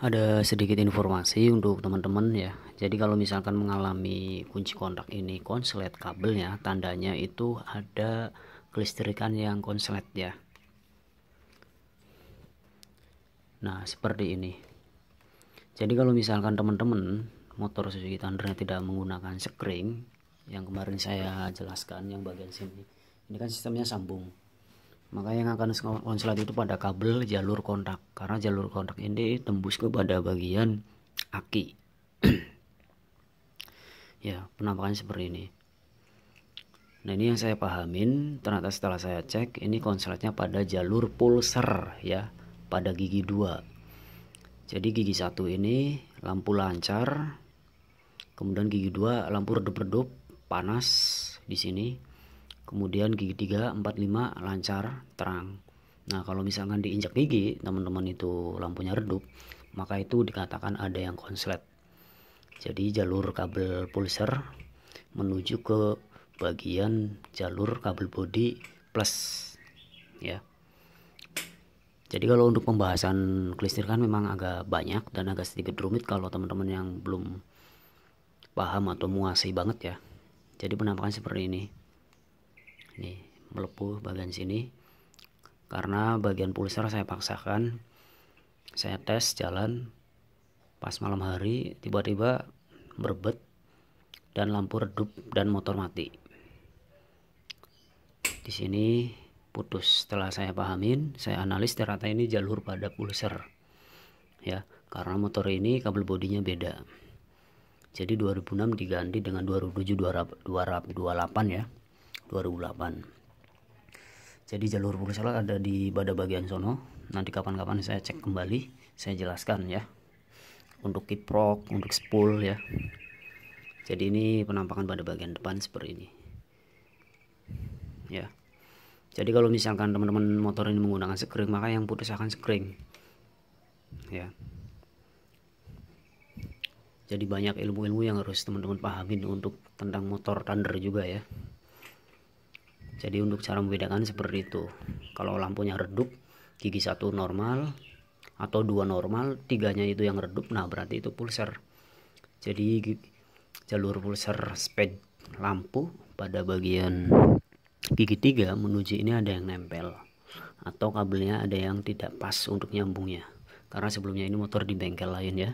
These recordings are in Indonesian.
ada sedikit informasi untuk teman-teman ya. Jadi kalau misalkan mengalami kunci kontak ini konslet kabelnya, tandanya itu ada kelistrikan yang konslet ya. Nah, seperti ini. Jadi kalau misalkan teman-teman motor Suzuki Thunder tidak menggunakan screen yang kemarin saya jelaskan yang bagian sini. Ini kan sistemnya sambung maka yang akan konslet itu pada kabel jalur kontak karena jalur kontak ini tembus kepada bagian aki ya penampakan seperti ini nah ini yang saya pahamin ternyata setelah saya cek ini konsletnya pada jalur pulser ya pada gigi 2 jadi gigi satu ini lampu lancar kemudian gigi 2 lampu redup-redup panas di sini kemudian gigi 3, 4, 5 lancar terang nah kalau misalkan diinjak gigi teman-teman itu lampunya redup maka itu dikatakan ada yang konslet jadi jalur kabel pulser menuju ke bagian jalur kabel body plus ya jadi kalau untuk pembahasan kan memang agak banyak dan agak sedikit rumit kalau teman-teman yang belum paham atau menguasai banget ya. Jadi penampakan seperti ini nih melepuh bagian sini karena bagian pulsar saya paksakan saya tes jalan pas malam hari tiba-tiba berbet dan lampu redup dan motor mati di sini putus setelah saya pahamin saya analis ternyata ini jalur pada pulsar ya karena motor ini kabel bodinya beda jadi 2006 diganti dengan 2007 28 ya 2008 jadi jalur Purwasalat ada di pada bagian sono nanti kapan-kapan saya cek kembali saya jelaskan ya untuk kiprok untuk spool ya jadi ini penampakan pada bagian depan seperti ini ya jadi kalau misalkan teman-teman motor ini menggunakan sekring maka yang putus akan sekring ya jadi banyak ilmu-ilmu yang harus teman-teman pahamin untuk tentang motor Thunder juga ya jadi untuk cara membedakan seperti itu kalau lampunya redup gigi satu normal atau dua normal tiganya itu yang redup nah berarti itu pulser jadi jalur pulser speed lampu pada bagian gigi tiga menuju ini ada yang nempel atau kabelnya ada yang tidak pas untuk nyambungnya karena sebelumnya ini motor di bengkel lain ya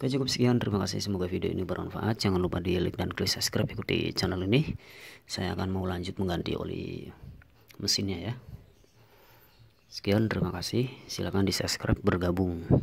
Oke cukup sekian terima kasih semoga video ini bermanfaat jangan lupa di like dan klik subscribe ikuti channel ini saya akan mau lanjut mengganti oli mesinnya ya sekian terima kasih silahkan di subscribe bergabung